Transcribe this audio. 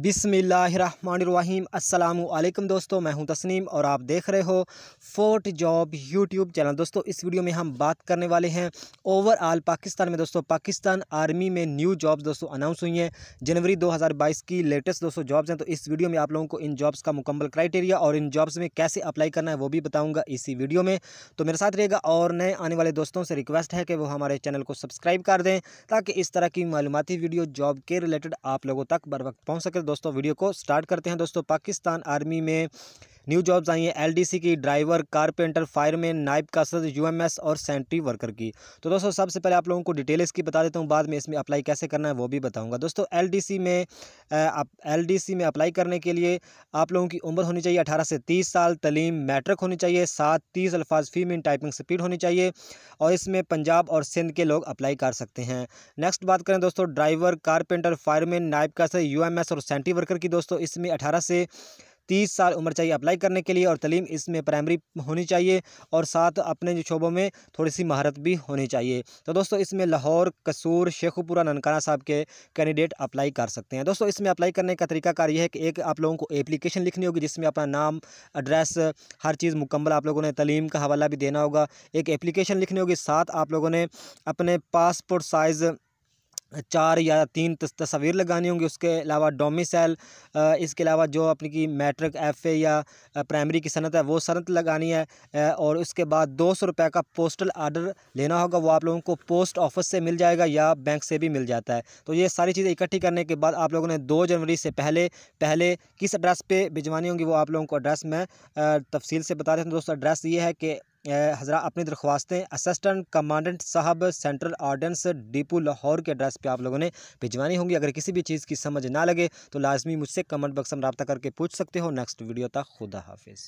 बिसमीम अल्लाम दोस्तों मैं हूं तस्नीम और आप देख रहे हो फोर्ट जॉब यूट्यूब चैनल दोस्तों इस वीडियो में हम बात करने वाले हैं ओवरऑल पाकिस्तान में दोस्तों पाकिस्तान आर्मी में न्यू जॉब्स दोस्तों अनाउंस हुई हैं जनवरी 2022 की लेटेस्ट दोस्तों जॉब्स हैं तो इस वीडियो में आप लोगों को इन जॉब्स का मुकम्मल क्राइटेरिया और इन जॉब्स में कैसे अप्लाई करना है वो भी बताऊँगा इसी वीडियो में तो मेरे साथ रहेगा और नए आने वाले दोस्तों से रिक्वेस्ट है कि वो हमारे चैनल को सब्सक्राइब कर दें ताकि इस तरह की मालूमती वीडियो जॉब के रिलेटेड आप लोगों तक बर वक्त पहुँच सके दोस्तों वीडियो को स्टार्ट करते हैं दोस्तों पाकिस्तान आर्मी में न्यू जॉब्स आई हैं एलडीसी की ड्राइवर कारपेंटर फायरमैन नाइब सद यूएमएस और सेंट्री वर्कर की तो दोस्तों सबसे पहले आप लोगों को डिटेल इसकी बता देता हूँ बाद में इसमें अप्लाई कैसे करना है वो भी बताऊँगा दोस्तों एल में एल में अप्लाई करने के लिए आप लोगों की उम्र होनी चाहिए अठारह से तीस साल तलीम मैट्रिक होनी चाहिए सात तीस अल्फाज फी में टाइपिंग स्पीड होनी चाहिए और इसमें पंजाब और सिंध के लोग अप्लाई कर सकते हैं नेक्स्ट बात करें दोस्तों ड्राइवर कारपेंटर फायरमैन नाइब कासर यूएमएस और सेंट्री वर्कर की दोस्तों इसमें अठारह से तीस साल उम्र चाहिए अप्लाई करने के लिए और तलीम इसमें प्राइमरी होनी चाहिए और साथ अपने जो शोबों में थोड़ी सी महारत भी होनी चाहिए तो दोस्तों इसमें लाहौर कसूर शेखुपुरा ननकाना साहब के कैंडिडेट अप्लाई कर सकते हैं दोस्तों इसमें अप्लाई करने का तरीकाकार यह है कि एक आप लोगों को एप्लीकेशन लिखनी होगी जिसमें अपना नाम एड्रेस हर चीज़ मुकम्मल आप लोगों ने तलीम का हवाला भी देना होगा एक एप्लीकेशन लिखनी होगी साथ आप लोगों ने अपने पासपोर्ट साइज़ चार या तीन तस्वीर लगानी होंगी उसके अलावा डोमिसल इसके अलावा जो अपनी की मैट्रिक एफ ए या प्राइमरी की सनत है वो सनत लगानी है और उसके बाद दो सौ रुपये का पोस्टल आर्डर लेना होगा वो आप लोगों को पोस्ट ऑफिस से मिल जाएगा या बैंक से भी मिल जाता है तो ये सारी चीज़ें इकट्ठी करने के बाद आप लोगों ने दो जनवरी से पहले पहले किस एड्रेस पर भिजवानी होंगी वो आप लोगों को एड्रेस मैं तफसील से बता देता हूँ दोस्तों एड्रेस ये है कि हजरा अपनी दरख्वास्तें असिस्टेंट कमांडेंट साहब सेंट्रल ऑर्डेंस डिपो लाहौर के एड्रेस पर आप लोगों ने भिजवानी होंगी अगर किसी भी चीज़ की समझ ना लगे तो लाजमी मुझसे कमेंट बक्स में रबा करके पूछ सकते हो नेक्स्ट वीडियो तक खुदा हाफिज़